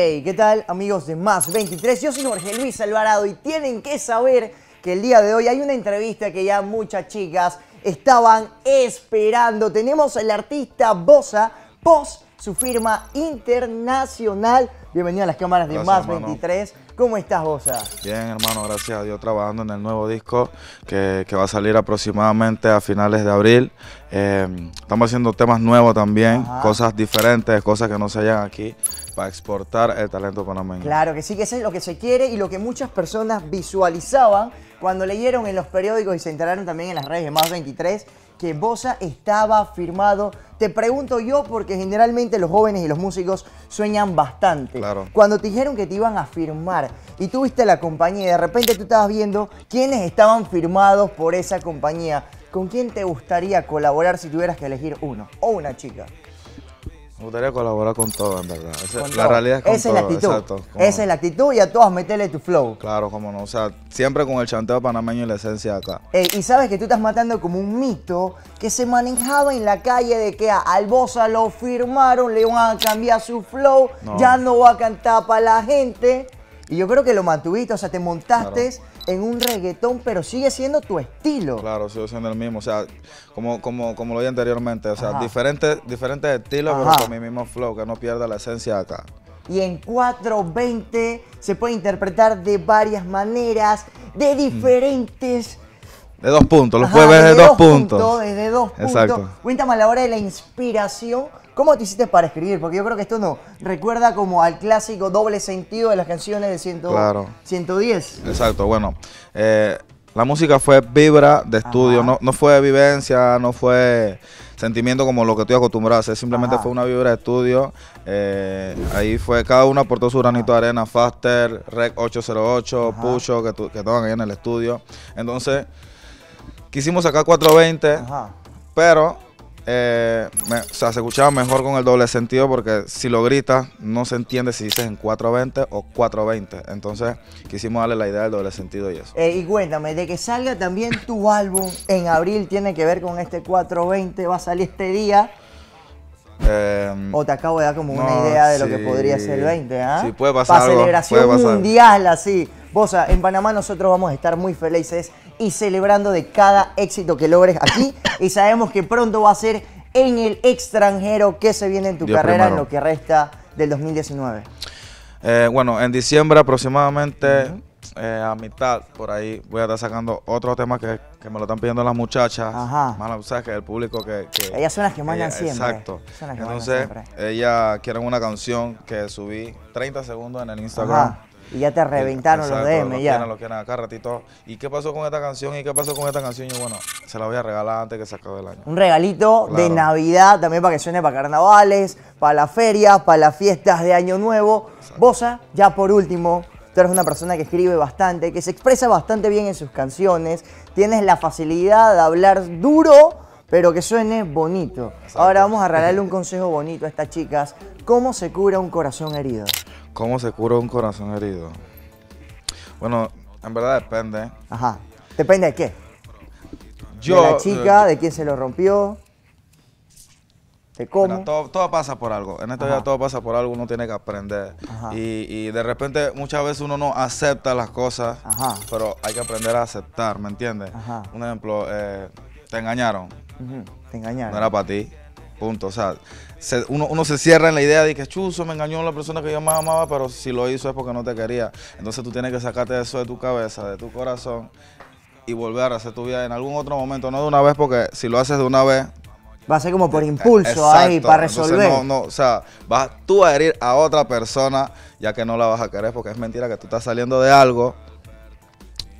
Hey, ¿qué tal amigos de Más 23? Yo soy Jorge Luis Alvarado y tienen que saber que el día de hoy hay una entrevista que ya muchas chicas estaban esperando. Tenemos al artista Bosa post su firma internacional Bienvenido a las cámaras de Más 23. ¿Cómo estás, Bosa? Bien, hermano, gracias a Dios trabajando en el nuevo disco que, va a salir aproximadamente a finales de abril. Em, estamos haciendo temas nuevos también, cosas diferentes, cosas que no se hallan aquí para exportar el talento panameño. Claro que sí, que eso es lo que se quiere y lo que muchas personas visualizaban cuando leyeron en los periódicos y se enteraron también en las redes de Más 23 que Bosa estaba firmado. Te pregunto yo, porque generalmente los jóvenes y los músicos sueñan bastante. Claro. Cuando te dijeron que te iban a firmar y tuviste la compañía y de repente tú estabas viendo quiénes estaban firmados por esa compañía, ¿con quién te gustaría colaborar si tuvieras que elegir uno o una chica? Me gustaría colaborar con todo, en verdad. la realidad es con Esa es la actitud. Esa es la actitud y a todos meterle tu flow. Claro, como no. O sea, siempre con el chanteo panameño y la esencia acá. Eh, y sabes que tú estás matando como un mito que se manejaba en la calle de que a Albosa lo firmaron, le van a cambiar su flow, ya no va a cantar para la gente. Y yo creo que lo mantuviste, o sea, te montaste en un reggaetón, pero sigue siendo tu estilo. Claro, sigue siendo el mismo. O sea, como, como, lo dije anteriormente, o sea, diferentes, estilos, pero con mi mismo flow, que no pierda la esencia acá. Y en 420 se puede interpretar de varias maneras, de mm. diferentes. De dos puntos, lo puedes ver de, dos, puntos. puntos. Desde dos Cuéntame a la hora de la inspiración ¿Cómo te hiciste para escribir? Porque yo creo que esto no recuerda como al clásico doble sentido de las canciones de 110. Exacto, bueno. Eh, la música fue vibra de estudio, no, fue vivencia, no fue sentimiento como lo que estoy acostumbrado a simplemente fue una vibra de estudio. Eh, ahí fue, cada uno aportó su granito de arena, Faster, Rec 808, Pucho, que, estaban ahí en el estudio. Entonces, quisimos sacar 420, Ajá. pero eh, o sea, se escuchaba mejor con el doble sentido porque si lo gritas no se entiende si dices en 420 o 420. Entonces quisimos darle la idea del doble sentido y eso. Eh, y cuéntame, de que salga también tu álbum en abril tiene que ver con este 420, va a salir este día. Eh, o te acabo de dar como una idea de lo que podría ser el 20, ¿ah? Sí, puede pasar. Para celebración mundial así. Bosa, en Panamá nosotros vamos a estar muy felices y celebrando de cada éxito que logres aquí. y sabemos que pronto va a ser en el extranjero que se viene en tu carrera en lo que resta del 2019. Eh, bueno, en diciembre aproximadamente, eh, a mitad, por ahí voy a estar sacando otro tema que, me lo están pidiendo las muchachas. Ajá. Más que que el público que... ellas son las que mandan eh, siempre. Exacto. Entonces, ellas quieren una canción que subí 30 segundos en el Instagram. Y ya te eh, reventaron los DM, ya. lo acá ratito. ¿Y qué pasó con esta canción? ¿Y qué pasó con esta canción? Yo, bueno, se la voy a regalar antes que se acabe el año. Un regalito de Navidad también para que suene para carnavales, para las ferias, para las fiestas de Año Nuevo. Bosa, ya por último, tú eres una persona que escribe bastante, que se expresa bastante bien en sus canciones, tienes la facilidad de hablar duro, pero que suene bonito. Ahora vamos a regalarle un consejo bonito a estas chicas. ¿Cómo se cura un corazón herido? ¿Cómo se cura un corazón herido? Bueno, en verdad depende. Ajá. ¿Depende de qué? Yo, ¿De la chica? ¿De quién se lo rompió? Te cómo? todo, pasa por algo. En esta ya vida todo pasa por algo, uno tiene que aprender. Y, y, de repente muchas veces uno no acepta las cosas, Ajá. pero hay que aprender a aceptar, ¿me entiendes? Ajá. Un ejemplo, eh, te engañaron. Te engañaron. No era para ti. Punto. O sea, uno, uno, se cierra en la idea de que chuzo me engañó la persona que yo más amaba, pero si lo hizo es porque no te quería. Entonces tú tienes que sacarte eso de tu cabeza, de tu corazón y volver a hacer tu vida en algún otro momento, no de una vez, porque si lo haces de una vez. Va a ser como por eh, impulso ahí, para resolver. no, o sea, vas tú a herir a otra persona ya que no la vas a querer, porque es mentira que tú estás saliendo de algo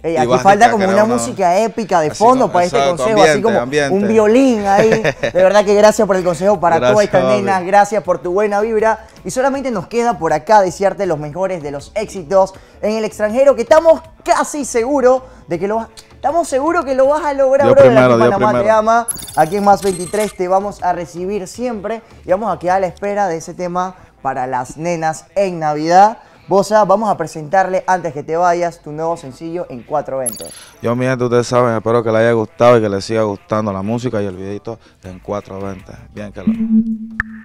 eh, aquí falta como una, música épica de fondo para este consejo, así como un violín ahí. De verdad que gracias por el consejo para todas estas nenas, gracias por tu buena vibra. Y solamente nos queda por acá desearte los mejores de los éxitos en el extranjero, que estamos casi seguros de que lo vas... Estamos seguros que lo vas a lograr, bro. Primero, la en te ama. Aquí en Más 23 te vamos a recibir siempre. Y vamos a quedar a la espera de ese tema para las nenas en Navidad. Bosa, vamos a presentarle antes que te vayas tu nuevo sencillo en cuatro eventos. Yo, mi gente, ustedes saben, espero que les haya gustado y que les siga gustando la música y el videito en cuatro eventos. Bien que lo.